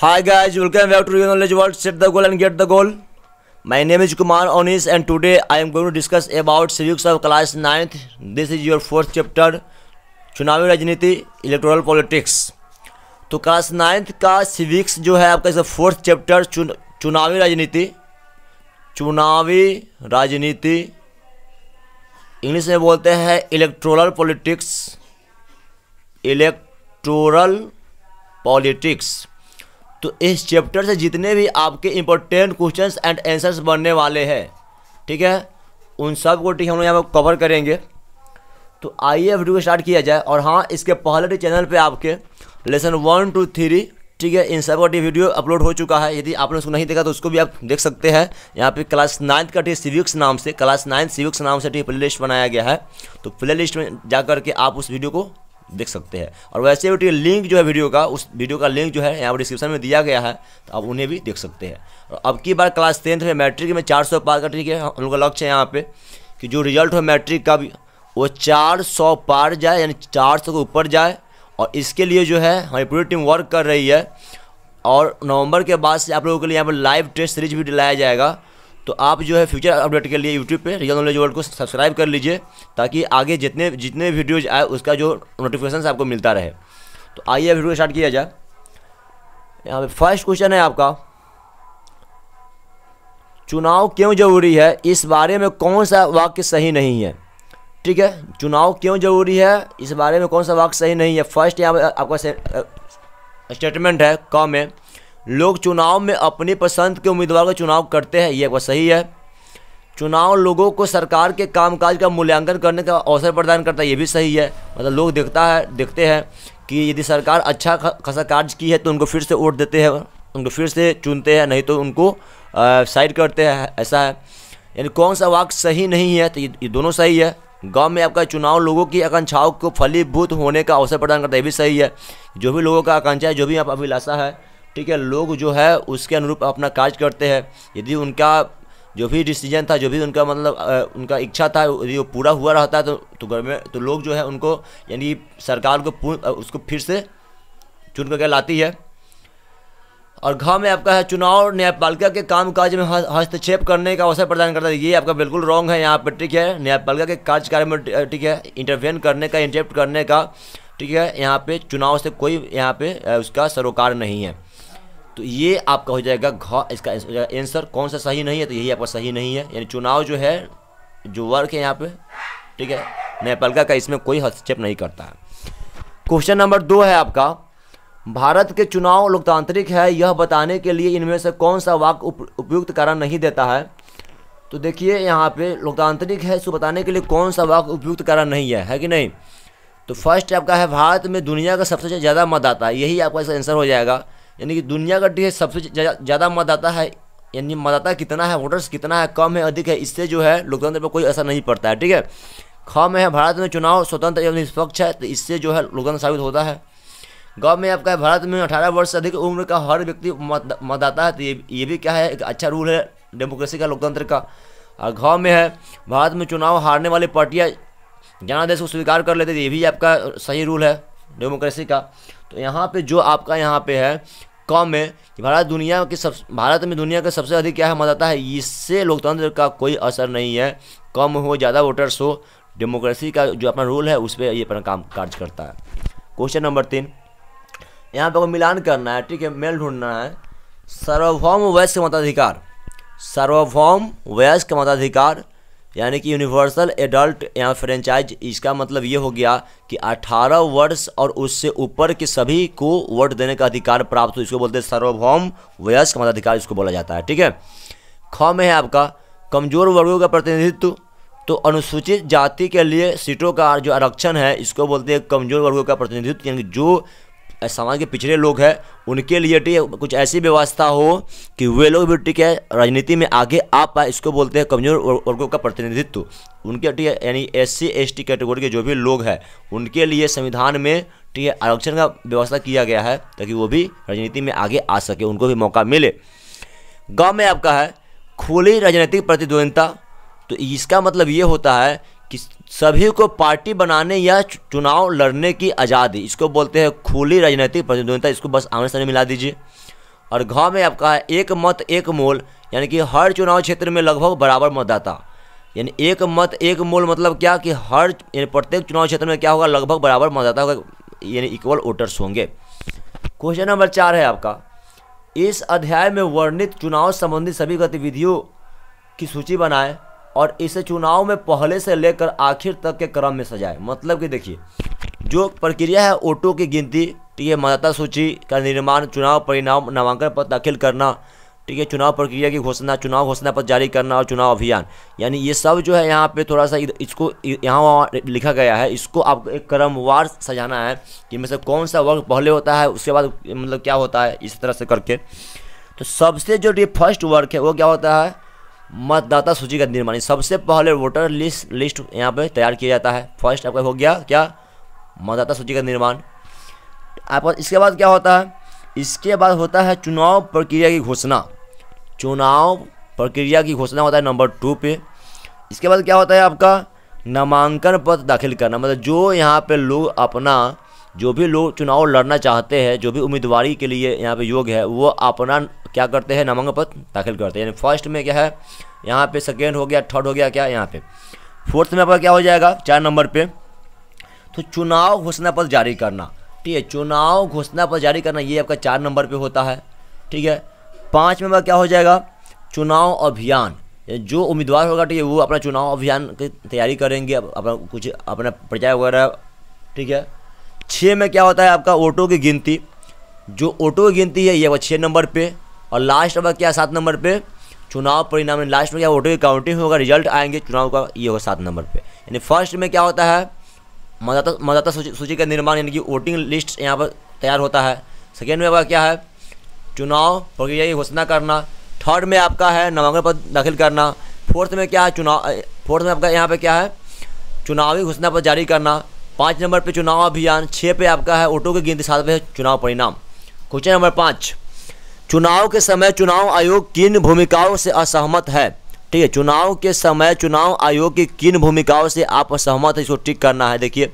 Hi guys, welcome back to Real Knowledge World. Set the goal and get the goal. My name is Kumar Onis and today I am going to discuss about civics of class 9th. This is your fourth chapter, चुनावी राजनीति electoral politics तो class ninth का civics जो है आपका इसका fourth chapter चुन, चुनावी राजनीति चुनावी राजनीति इंग्लिश में बोलते हैं इलेक्टोरल पॉलिटिक्स इलेक्टोरल पॉलिटिक्स तो इस चैप्टर से जितने भी आपके इंपॉर्टेंट क्वेश्चंस एंड आंसर्स बनने वाले हैं ठीक है उन सब को ठीक हम लोग यहाँ पर कवर करेंगे तो आइए वीडियो को स्टार्ट किया जाए और हाँ इसके पहले चैनल तो पे आपके लेसन वन टू थ्री ठीक है इन सब का वीडियो अपलोड हो चुका है यदि आपने उसको नहीं देखा तो उसको भी आप देख सकते हैं यहाँ पे क्लास नाइन्थ का ठीक सिविक्स नाम से क्लास नाइन्थ सिविक्स नाम से ठीक प्ले लिस्ट बनाया गया है तो प्ले लिस्ट में जा करके आप उस वीडियो को देख सकते हैं और वैसे भी लिंक तो जो है वीडियो का उस वीडियो का लिंक जो है यहाँ पर डिस्क्रिप्शन में दिया गया है तो आप उन्हें भी देख सकते हैं और अब की बार क्लास टेंथ में मैट्रिक में चार सौ पार का ठीक है हम लोग का लक्ष्य है यहाँ पे कि जो रिजल्ट हो मैट्रिक का भी वो चार सौ पार जाए यानी चार सौ के ऊपर जाए और इसके लिए जो है हमारी पूरी टीम वर्क कर रही है और नवंबर के बाद से आप लोगों के लिए यहाँ पर लाइव टेस्ट सीरीज भी दिलाया जाएगा तो आप जो है फ्यूचर अपडेट के लिए यूट्यूब पे रियल नॉलेज वर्ल्ड को सब्सक्राइब कर लीजिए ताकि आगे जितने जितने वीडियोज आए उसका जो नोटिफिकेशन आपको मिलता रहे तो आइए वीडियो स्टार्ट किया जाए यहाँ पे फर्स्ट क्वेश्चन है आपका चुनाव क्यों जरूरी है इस बारे में कौन सा वाक्य सही नहीं है ठीक है चुनाव क्यों जरूरी है इस बारे में कौन सा वाक्य सही नहीं है फर्स्ट यहाँ पर आपका स्टेटमेंट है क में लोग चुनाव में अपनी पसंद के उम्मीदवार का चुनाव करते हैं यह सही है चुनाव लोगों को सरकार के कामकाज का मूल्यांकन करने का अवसर प्रदान करता है ये भी सही है मतलब लोग देखता है देखते हैं कि यदि सरकार अच्छा खासा कार्य की है तो उनको फिर से वोट देते हैं उनको फिर से चुनते हैं नहीं तो उनको साइड करते हैं ऐसा है यानी कौन सा वाक सही नहीं है तो ये दोनों सही है गांव में आपका चुनाव लोगों की आकांक्षाओं को फलीभूत होने का अवसर प्रदान करता है ये भी सही है जो भी लोगों का आकांक्षा है जो भी आप अभिलाषा है ठीक है लोग जो है उसके अनुरूप अपना कार्य करते हैं यदि उनका जो भी डिसीजन था जो भी उनका मतलब उनका इच्छा था यदि वो पूरा हुआ रहता है तो तो गवर्नमेंट तो लोग जो है उनको यानी सरकार को उसको फिर से चुन करके लाती है और घ में आपका है चुनाव न्यायपालिका के कामकाज में हस्तक्षेप करने का अवसर प्रदान करता है ये आपका बिल्कुल रॉन्ग है यहाँ पर ठीक है न्यायपालिका के कार्यकाल में ठीक है इंटरवेन करने का इंटरप्ट करने का ठीक है यहाँ पे चुनाव से कोई यहाँ पे उसका सरोकार नहीं है तो ये आपका हो जाएगा घ इसका आंसर कौन सा सही नहीं है तो यही आपका सही नहीं है यानी चुनाव जो है जो वर्क है यहाँ पे ठीक है नेपाल का इसमें कोई हस्तक्षेप नहीं करता है क्वेश्चन नंबर दो है आपका भारत के चुनाव लोकतांत्रिक है यह बताने के लिए इनमें से कौन सा वाक्य उप, उपयुक्त कारण नहीं देता है तो देखिए यहाँ पे लोकतांत्रिक है इसको बताने के लिए कौन सा वाक्य उपयुक्त कारण नहीं है है कि नहीं तो फर्स्ट आपका है भारत में दुनिया का सबसे ज़्यादा मतदाता यही आपका इसका आंसर हो जाएगा यानी कि दुनिया का डी सबसे ज़्यादा मतदाता है यानी मतदाता कितना है वोटर्स कितना है कम है अधिक है इससे जो है लोकतंत्र पर कोई असर नहीं पड़ता है ठीक है ख में है भारत में चुनाव स्वतंत्र एवं निष्पक्ष है तो इससे जो है लोकतंत्र साबित होता है गाँव में आपका है भारत में अठारह वर्ष से अधिक उम्र का हर व्यक्ति मतदाता है तो ये ये भी क्या है एक अच्छा रूल है डेमोक्रेसी का लोकतंत्र का और घाव में है भारत में चुनाव हारने वाली पार्टियाँ जनादेश को स्वीकार कर लेते तो ये भी आपका सही रूल है डेमोक्रेसी का तो यहाँ पे जो आपका यहाँ पे है कम है कि भारत दुनिया के सब भारत में दुनिया का सबसे अधिक क्या है मतदाता है इससे लोकतंत्र का कोई असर नहीं है कम हो ज़्यादा वोटर्स हो डेमोक्रेसी का जो अपना रोल है उस पर ये अपना काम कार्य करता है क्वेश्चन नंबर तीन यहाँ पर मिलान करना है ठीक है मेल ढूंढना है सार्वभौम वयस्क मताधिकार सार्वभौम वयस्क मताधिकार यानी कि यूनिवर्सल एडल्ट या फ्रेंचाइज इसका मतलब ये हो गया कि 18 वर्ष और उससे ऊपर के सभी को वोट देने का अधिकार प्राप्त हो इसको बोलते हैं सार्वभौम वयस्क मताधिकार इसको बोला जाता है ठीक है ख में है आपका कमजोर वर्गों का प्रतिनिधित्व तो अनुसूचित जाति के लिए सीटों का जो आरक्षण है इसको बोलते हैं कमजोर वर्गों का प्रतिनिधित्व यानी जो समाज के पिछड़े लोग हैं उनके लिए ठीक है कुछ ऐसी व्यवस्था हो कि वे लोग भी ठीक है राजनीति में आगे आ पाए इसको बोलते हैं कमजोर वर्गों का प्रतिनिधित्व उनके ठीक है यानी S C S T category के जो भी लोग हैं उनके लिए संविधान में ठीक है आरक्षण का व्यवस्था किया गया है ताकि वो भी राजनीति में आगे आ सके उनको भी मौका मिले गाँव में आपका है खुली राजनीतिक प्रतिद्वंदता तो इसका मतलब ये होता है कि सभी को पार्टी बनाने या चुनाव लड़ने की आज़ादी इसको बोलते हैं खुली राजनीतिक प्रतिद्वंदिता इसको बस आमने सामने मिला दीजिए और घ में आपका है एक मत एक मोल यानी कि हर चुनाव क्षेत्र में लगभग बराबर मतदाता यानी एक मत एक मोल मतलब क्या कि हर यानी प्रत्येक चुनाव क्षेत्र में क्या होगा लगभग बराबर मतदाता होगा यानी इक्वल वोटर्स होंगे क्वेश्चन नंबर चार है आपका इस अध्याय में वर्णित चुनाव संबंधी सभी गतिविधियों की सूची बनाएं और इसे चुनाव में पहले से लेकर आखिर तक के क्रम में सजाए मतलब कि देखिए जो प्रक्रिया है वोटों की गिनती ठीक है मतदाता सूची का निर्माण चुनाव परिणाम नामांकन पत्र दाखिल करना ठीक है चुनाव प्रक्रिया की घोषणा चुनाव घोषणा पत्र जारी करना और चुनाव अभियान यानी ये सब जो है यहाँ पे थोड़ा सा इसको यहाँ वहाँ लिखा गया है इसको आपको एक क्रमवार सजाना है कि मतलब कौन सा वर्ग पहले होता है उसके बाद मतलब क्या होता है इस तरह से करके तो सबसे जो ये फर्स्ट वर्क है वो क्या होता है मतदाता सूची का निर्माण सबसे पहले वोटर लिस्ट लिस्ट यहाँ पे तैयार किया जाता है फर्स्ट आपका हो गया क्या मतदाता सूची का निर्माण आपका इसके बाद क्या होता है इसके बाद होता है चुनाव प्रक्रिया की घोषणा चुनाव प्रक्रिया की घोषणा होता है नंबर टू पे इसके बाद क्या होता है आपका नामांकन पत्र दाखिल करना मतलब जो यहाँ पे लोग अपना जो भी लोग चुनाव लड़ना चाहते हैं जो भी उम्मीदवारी के लिए यहाँ पे योग है वो अपना क्या करते हैं नामांकन पत्र दाखिल करते हैं यानी फर्स्ट में क्या है यहाँ पे सेकेंड हो गया थर्ड हो गया क्या यहाँ पे फोर्थ में आपका क्या हो जाएगा चार नंबर पे तो चुनाव घोषणा पत्र जारी करना ठीक है चुनाव घोषणा पत्र जारी करना ये आपका चार नंबर पर होता है ठीक है पाँच में क्या हो जाएगा चुनाव अभियान जो उम्मीदवार होगा ठीक है वो अपना चुनाव अभियान की तैयारी करेंगे अपना कुछ अपना प्रचार वगैरह ठीक है छः में क्या होता है आपका ऑटो की गिनती जो ऑटो की गिनती है ये वो छः नंबर पे और लास्ट अब क्या सात नंबर पे चुनाव परिणाम लास्ट में क्या वोटों की काउंटिंग होगा रिजल्ट आएंगे चुनाव का ये होगा सात नंबर पे यानी फर्स्ट में क्या होता है मतदाता मतदाता सूची, सूची का निर्माण यानी कि वोटिंग लिस्ट यहाँ पर तैयार होता है सेकेंड में आपका क्या है चुनाव प्रक्रिया की घोषणा करना थर्ड में आपका है नामांकन पत्र दाखिल करना फोर्थ में क्या है चुनाव फोर्थ में आपका यहाँ पर क्या है चुनावी घोषणा पत्र जारी करना पाँच नंबर पे चुनाव अभियान छः पे आपका है वोटों की गिनती सात पे है चुनाव परिणाम क्वेश्चन नंबर पाँच चुनाव के समय चुनाव आयोग किन भूमिकाओं से असहमत है ठीक है चुनाव के समय चुनाव आयोग की किन भूमिकाओं से आप असहमत है इसको टिक करना है देखिए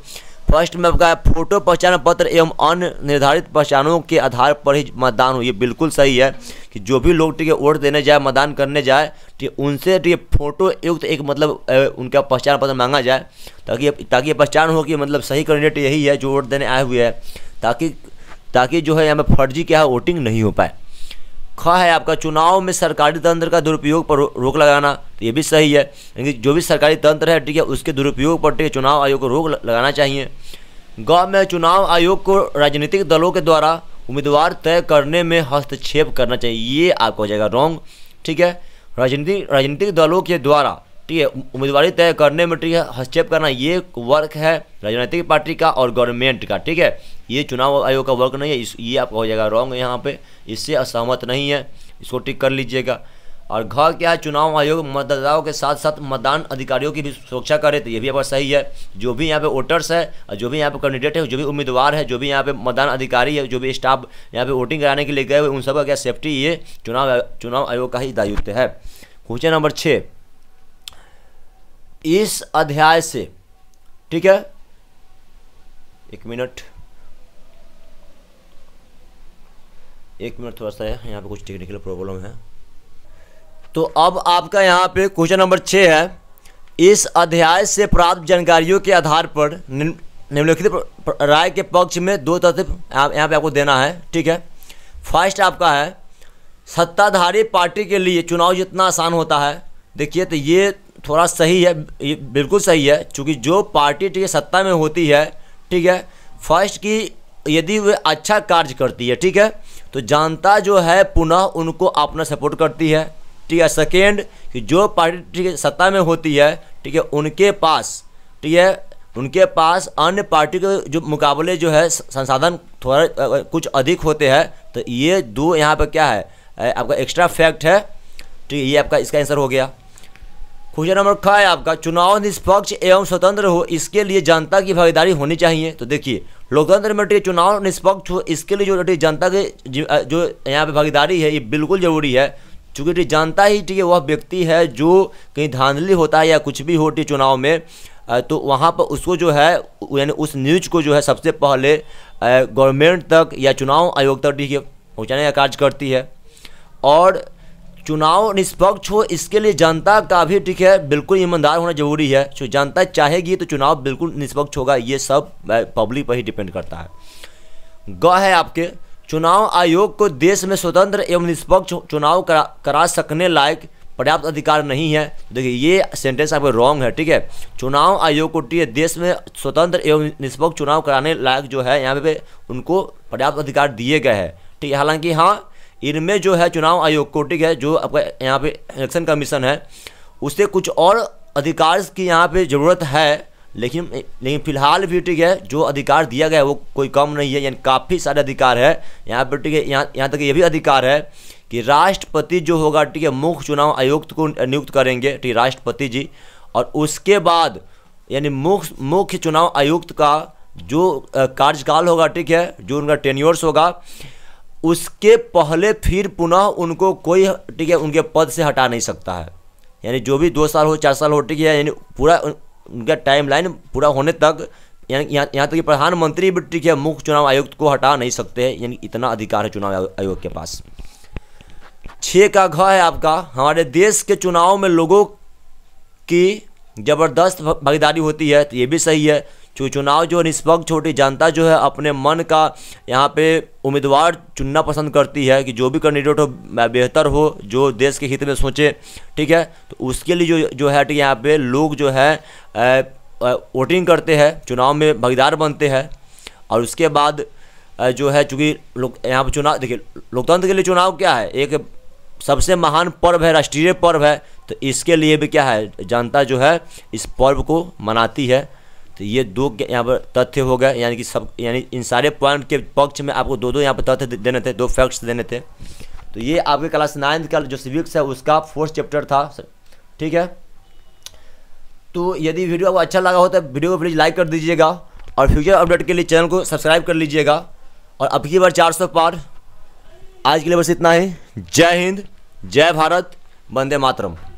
फर्स्ट में आपका फोटो पहचान पत्र एवं अन्य निर्धारित पहचानों के आधार पर ही मतदान हो ये बिल्कुल सही है कि जो भी लोग ठीक है वोट देने जाए मतदान करने जाए ठीक उनसे ठीक फोटो युक्त एक मतलब उनका पहचान पत्र मांगा जाए ताकि ताकि ये पहचान हो कि मतलब सही कैंडिडेट यही है जो वोट देने आए हुए हैं ताकि ताकि जो है यहाँ पर फर्जी क्या वोटिंग नहीं हो पाए ख है आपका चुनाव में सरकारी तंत्र का दुरुपयोग पर रोक लगाना तो ये भी सही है यानी जो भी सरकारी तंत्र है ठीक है उसके दुरुपयोग पर ठीक है चुनाव आयोग को रोक लगाना चाहिए गाँव में चुनाव आयोग को राजनीतिक दलों के द्वारा उम्मीदवार तय करने में हस्तक्षेप करना चाहिए ये आपको हो जाएगा रॉन्ग ठीक है राजनीतिक राजनीतिक दलों के द्वारा ठीक है उम्मीदवारी तय करने में ठीक है हस्तक्षेप करना ये वर्क है राजनीतिक पार्टी का और गवर्नमेंट का ठीक है ये चुनाव आयोग का वर्क नहीं है इस ये आपका हो जाएगा रॉन्ग यहाँ पे इससे असहमत नहीं है इसको ठीक कर लीजिएगा और घर क्या है चुनाव आयोग मतदाताओं के साथ साथ मतदान अधिकारियों की भी सुरक्षा करे तो ये भी आपका सही है जो भी यहाँ पे वोटर्स है और जो भी यहाँ पे कैंडिडेट है जो भी उम्मीदवार है जो भी यहाँ पे मतदान अधिकारी है जो भी स्टाफ यहाँ पे वोटिंग कराने के लिए गए हुए उन सब का क्या सेफ्टी ये चुनाव चुनाव आयोग का ही दायित्व है क्वेश्चन नंबर छः इस अध्याय से ठीक है एक मिनट एक मिनट थोड़ा सा है यहाँ पे कुछ टेक्निकल प्रॉब्लम है तो अब आपका यहाँ पे क्वेश्चन नंबर छः है इस अध्याय से प्राप्त जानकारियों के आधार पर निम्नलिखित राय के पक्ष में दो तथ्य यहाँ पे आपको देना है ठीक है फर्स्ट आपका है सत्ताधारी पार्टी के लिए चुनाव जितना आसान होता है देखिए तो ये थोड़ा सही है बिल्कुल सही है क्योंकि जो पार्टी ठीक है सत्ता में होती है ठीक है फर्स्ट की यदि वह अच्छा कार्य करती है ठीक है तो जनता जो है पुनः उनको अपना सपोर्ट करती है ठीक है सेकेंड कि जो पार्टी ठीक है सत्ता में होती है ठीक है उनके पास ठीक है उनके पास अन्य पार्टी के जो मुकाबले जो है संसाधन थोड़ा कुछ अधिक होते हैं तो ये दो यहाँ पर क्या है आपका एक्स्ट्रा फैक्ट है ठीक है ये आपका इसका आंसर हो गया क्वेश्चन नंबर खा है आपका चुनाव निष्पक्ष एवं स्वतंत्र हो इसके लिए जनता की भागीदारी होनी चाहिए तो देखिए लोकतंत्र में चुनाव निष्पक्ष हो इसके लिए जो जनता के जो यहाँ पे भागीदारी है ये बिल्कुल ज़रूरी है चूँकि जनता ही ठीक है वह व्यक्ति है जो कहीं धांधली होता है या कुछ भी हो टी चुनाव में तो वहाँ पर उसको जो है यानी उस न्यूज को जो है सबसे पहले गवर्नमेंट तक या चुनाव आयोग तक ठीक है पहुँचाने का कार्य करती है और चुनाव निष्पक्ष हो इसके लिए जनता का भी ठीक है बिल्कुल ईमानदार होना जरूरी है जो जनता चाहेगी तो चुनाव बिल्कुल निष्पक्ष होगा ये सब पब्लिक पर ही डिपेंड करता है ग है आपके चुनाव आयोग को देश में स्वतंत्र एवं निष्पक्ष चुनाव करा करा सकने लायक पर्याप्त अधिकार नहीं है देखिए ये सेंटेंस आपका रॉन्ग है ठीक है चुनाव आयोग को ठीक है देश में स्वतंत्र एवं निष्पक्ष चुनाव कराने लायक जो है यहाँ पे उनको पर्याप्त अधिकार दिए गए हैं ठीक है हालांकि हाँ इनमें जो है चुनाव आयोग कोटिक है जो आपका यहाँ पे इलेक्शन कमीशन है उससे कुछ और अधिकार की यहाँ पे ज़रूरत है लेकिन लेकिन फिलहाल भी ठीक है जो अधिकार दिया गया है वो कोई कम नहीं है यानी काफ़ी सारे अधिकार है यहाँ पर ठीक है यहाँ यहाँ तक ये भी अधिकार है कि राष्ट्रपति जो होगा ठीक है मुख्य चुनाव आयुक्त को नियुक्त करेंगे ठीक राष्ट्रपति जी और उसके बाद यानी मुख्य मुख्य चुनाव आयुक्त का जो कार्यकाल होगा ठीक है जो उनका टेन्योर्स होगा उसके पहले फिर पुनः उनको कोई ठीक है उनके पद से हटा नहीं सकता है यानी जो भी दो साल हो चार साल हो ठीक है यानी पूरा उनका टाइम लाइन पूरा होने तक यानी यहाँ यहाँ तक कि प्रधानमंत्री भी ठीक है मुख्य चुनाव आयुक्त को हटा नहीं सकते हैं यानी इतना अधिकार है चुनाव आयोग के पास छः का घ है आपका हमारे देश के चुनाव में लोगों की ज़बरदस्त भागीदारी होती है तो ये भी सही है जो चुनाव जो निष्पक्ष छोटी जनता जो है अपने मन का यहाँ पे उम्मीदवार चुनना पसंद करती है कि जो भी कैंडिडेट हो बेहतर हो जो देश के हित में सोचे ठीक है तो उसके लिए जो जो है ठीक यहाँ पे लोग जो है वोटिंग करते हैं चुनाव में भागीदार बनते हैं और उसके बाद जो है चूँकि लोग यहाँ पर चुनाव देखिए लोकतंत्र के लिए चुनाव क्या है एक सबसे महान पर्व है राष्ट्रीय पर्व है तो इसके लिए भी क्या है जनता जो है इस पर्व को मनाती है तो ये दो यहाँ पर तथ्य हो गए यानी कि सब यानी इन सारे पॉइंट के पक्ष में आपको दो दो यहाँ पर तथ्य देने थे दो फैक्ट्स देने थे तो ये आपके क्लास नाइन्थ का जो सिविक्स है उसका फोर्थ चैप्टर था ठीक है तो यदि वीडियो आपको अच्छा लगा हो तो वीडियो को प्लीज़ लाइक कर दीजिएगा और फ्यूचर अपडेट के लिए चैनल को सब्सक्राइब कर लीजिएगा और अब की बार चार सौ पार आज के लिए बस इतना ही जय हिंद जय भारत वंदे मातरम